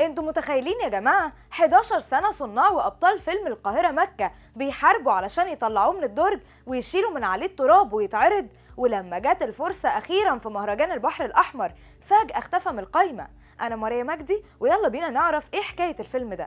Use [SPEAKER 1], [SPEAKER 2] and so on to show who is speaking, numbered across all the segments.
[SPEAKER 1] انتوا متخيلين يا جماعه 11 سنه صناع وابطال فيلم القاهره مكه بيحاربوا علشان يطلعوه من الدرج ويشيلوا من عليه التراب ويتعرض ولما جت الفرصه اخيرا في مهرجان البحر الاحمر فجاه اختفى من القايمه انا ماريا مجدي ويلا بينا نعرف ايه حكايه الفيلم ده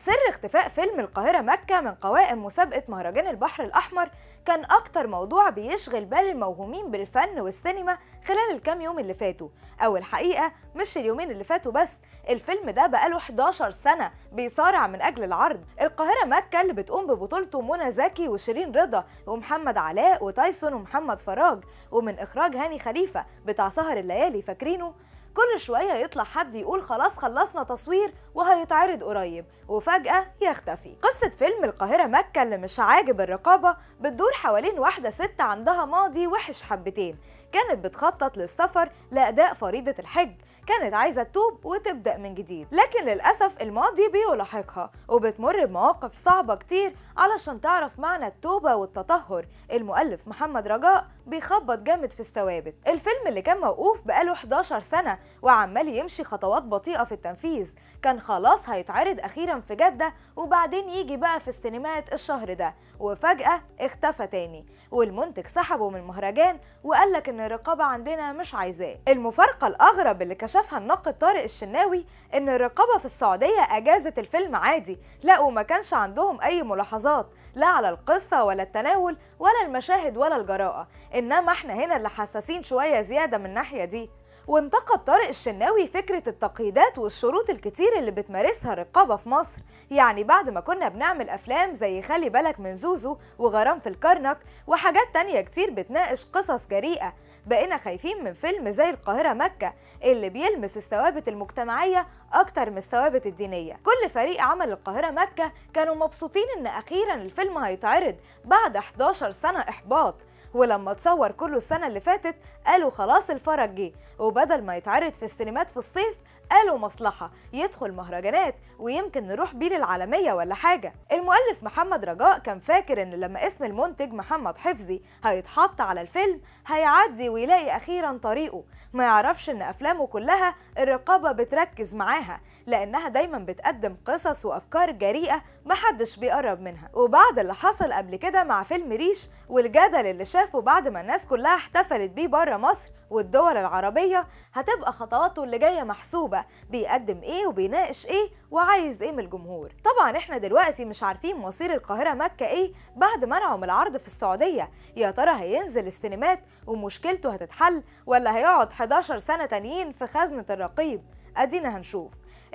[SPEAKER 1] سر اختفاء فيلم القاهرة مكة من قوائم مسابقة مهرجان البحر الأحمر كان أكتر موضوع بيشغل بال الموهومين بالفن والسينما خلال الكام يوم اللي فاتوا أو الحقيقة مش اليومين اللي فاتوا بس الفيلم ده بقاله 11 سنة بيصارع من أجل العرض القاهرة مكة اللي بتقوم ببطولته منى زكي وشيرين رضا ومحمد علاء وتايسون ومحمد فراج ومن إخراج هاني خليفة بتاع سهر الليالي فاكرينه كل شوية يطلع حد يقول خلاص خلصنا تصوير وهيتعرض قريب وفجأة يختفي قصة فيلم القاهرة مكة اللي مش عاجب الرقابة بتدور حوالين واحدة ست عندها ماضي وحش حبتين كانت بتخطط للسفر لأداء فريضة الحج كانت عايزة تتوب وتبدأ من جديد لكن للأسف الماضي بيلاحقها وبتمر بمواقف صعبة كتير علشان تعرف معنى التوبة والتطهر المؤلف محمد رجاء بيخبط جامد في الثوابت الفيلم اللي كان موقوف بقاله 11 سنة وعمال يمشي خطوات بطيئة في التنفيذ كان خلاص هيتعرض أخيرا في جدة وبعدين يجي بقى في السينمات الشهر ده وفجأة اختفى تاني والمنتج سحبه من المهرجان وقالك إن الرقابة عندنا مش عايزاه المفارقة الأغرب اللي كشفت شافها الناقد طارق الشناوي ان الرقابه في السعوديه اجازت الفيلم عادي لا وما كانش عندهم اي ملاحظات لا على القصه ولا التناول ولا المشاهد ولا الجراءه انما احنا هنا اللي حساسين شويه زياده من الناحيه دي وانتقد طارق الشناوي فكرة التقييدات والشروط الكتير اللي بتمارسها الرقابة في مصر يعني بعد ما كنا بنعمل أفلام زي خلي بالك من زوزو وغرام في الكرنك وحاجات تانية كتير بتناقش قصص جريئة بقينا خايفين من فيلم زي القاهرة مكة اللي بيلمس الثوابت المجتمعية أكتر من الثوابت الدينية كل فريق عمل القاهرة مكة كانوا مبسوطين إن أخيرا الفيلم هيتعرض بعد 11 سنة إحباط ولما اتصور كله السنه اللي فاتت قالوا خلاص الفرج جه وبدل ما يتعرض في السينمات في الصيف قالوا مصلحة يدخل مهرجانات ويمكن نروح بيه للعالمية ولا حاجة المؤلف محمد رجاء كان فاكر إن لما اسم المنتج محمد حفظي هيتحط على الفيلم هيعدي ويلاقي أخيرا طريقه ما يعرفش إن أفلامه كلها الرقابة بتركز معاها لأنها دايما بتقدم قصص وأفكار جريئة محدش بيقرب منها وبعد اللي حصل قبل كده مع فيلم ريش والجدل اللي شافه بعد ما الناس كلها احتفلت بيه بره مصر والدول العربية هتبقى خطواته اللي جاية محسوبة بيقدم ايه وبيناقش ايه وعايز ايه من الجمهور طبعا احنا دلوقتي مش عارفين مصير القاهرة مكة ايه بعد منعه من العرض في السعودية يا ترى هينزل السينمات ومشكلته هتتحل ولا هيقعد 11 سنة تانيين في خزنة الرقيب ادينا هنشوف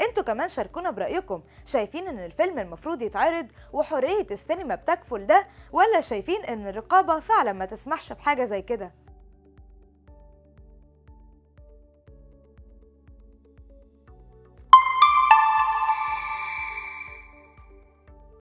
[SPEAKER 1] انتوا كمان شاركونا برأيكم شايفين ان الفيلم المفروض يتعرض وحرية السينما بتكفل ده ولا شايفين ان الرقابة فعلا ما تسمحش بحاجة زي كده